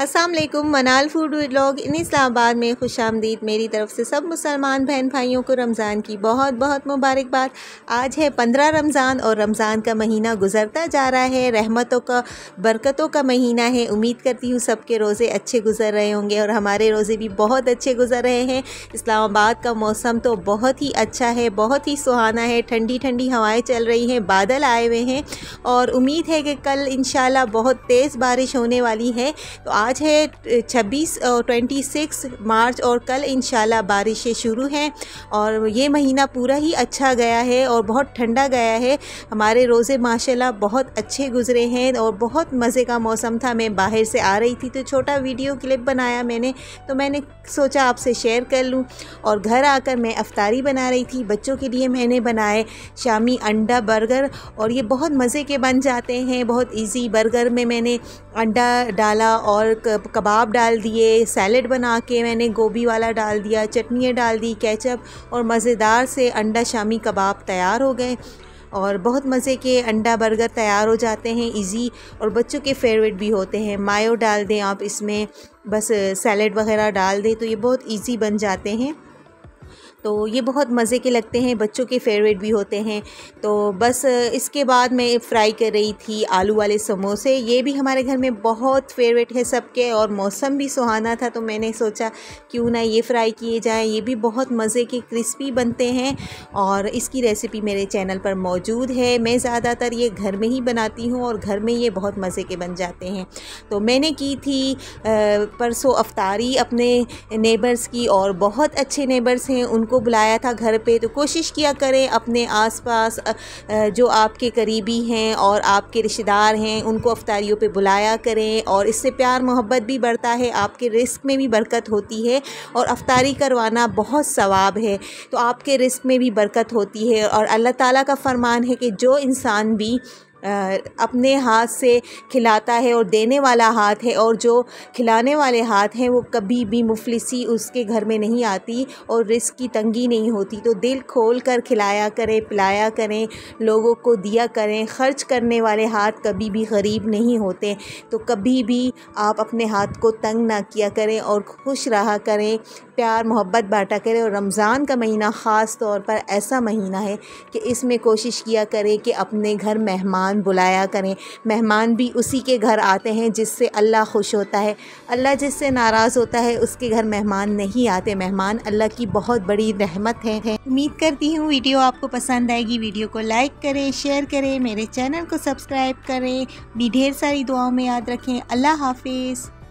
असलम मनाल food vlog इन इस्लामाबाद में खुश आमदीद मेरी तरफ से सब मुसलमान बहन भाइयों को रमज़ान की बहुत बहुत मुबारकबाद आज है पंद्रह रमज़ान और रमज़ान का महीना गुजरता जा रहा है रहमतों का बरकतों का महीना है उम्मीद करती हूँ सबके रोज़े अच्छे गुजर रहे होंगे और हमारे रोज़े भी बहुत अच्छे गुजर रहे हैं इस्लामाबाद का मौसम तो बहुत ही अच्छा है बहुत ही सुहाना है ठंडी ठंडी हवाएँ चल रही हैं बादल आए हुए हैं और उम्मीद है कि कल इन बहुत तेज़ बारिश होने वाली है तो आज आज है 26 ट्वेंटी सिक्स मार्च और कल इन बारिशें शुरू हैं और ये महीना पूरा ही अच्छा गया है और बहुत ठंडा गया है हमारे रोज़े माशाल्लाह बहुत अच्छे गुजरे हैं और बहुत मज़े का मौसम था मैं बाहर से आ रही थी तो छोटा वीडियो क्लिप बनाया मैंने तो मैंने सोचा आपसे शेयर कर लूँ और घर आकर मैं अफ्तारी बना रही थी बच्चों के लिए मैंने बनाए शामी अंडा बर्गर और ये बहुत मज़े के बन जाते हैं बहुत ईजी बर्गर में मैंने अंडा डाला और कबाब डाल दिए सैलड बना के मैंने गोभी वाला डाल दिया चटनियाँ डाल दी कैचअप और मज़ेदार से अंडा शामी कबाब तैयार हो गए और बहुत मज़े के अंडा बर्गर तैयार हो जाते हैं इजी और बच्चों के फेवरेट भी होते हैं मायो डाल दें आप इसमें बस सैलड वगैरह डाल दें तो ये बहुत इजी बन जाते हैं तो ये बहुत मज़े के लगते हैं बच्चों के फेवरेट भी होते हैं तो बस इसके बाद मैं फ्राई कर रही थी आलू वाले समोसे ये भी हमारे घर में बहुत फेवरेट है सबके और मौसम भी सुहाना था तो मैंने सोचा क्यों ना ये फ्राई किए जाए ये भी बहुत मज़े के क्रिस्पी बनते हैं और इसकी रेसिपी मेरे चैनल पर मौजूद है मैं ज़्यादातर ये घर में ही बनाती हूँ और घर में ये बहुत मज़े के बन जाते हैं तो मैंने की थी परसों अफ्तारी अपने नेबर्स की और बहुत अच्छे नेबर्स हैं उनको को बुलाया था घर पे तो कोशिश किया करें अपने आसपास जो आपके करीबी हैं और आपके रिश्तेदार हैं उनको अफ्तारियों पे बुलाया करें और इससे प्यार मोहब्बत भी बढ़ता है आपके रिस्क में भी बरकत होती है और अफ्तारी करवाना बहुत सवाब है तो आपके रिस्क में भी बरकत होती है और अल्लाह ताला का फरमान है कि जो इंसान भी अपने हाथ से खिलाता है और देने वाला हाथ है और जो खिलाने वाले हाथ हैं वो कभी भी मुफलिसी उसके घर में नहीं आती और रिस्क की तंगी नहीं होती तो दिल खोल कर खिलाया करें पिलाया करें लोगों को दिया करें ख़र्च करने वाले हाथ कभी भी गरीब नहीं होते तो कभी भी आप अपने हाथ को तंग ना किया करें और खुश रहा करें प्यार मोहब्बत बांटा करें और रमज़ान का महीना ख़ास तौर पर ऐसा महीना है कि इसमें कोशिश किया करें कि अपने घर मेहमान मेहमान बुलाया करें मेहमान भी उसी के घर आते हैं जिससे अल्लाह खुश होता है अल्लाह जिससे नाराज़ होता है उसके घर मेहमान नहीं आते मेहमान अल्लाह की बहुत बड़ी रहमत है, है। उम्मीद करती हूँ वीडियो आपको पसंद आएगी वीडियो को लाइक करें शेयर करें मेरे चैनल को सब्सक्राइब करें भी ढेर सारी दुआओं में याद रखें अल्लाह हाफिज़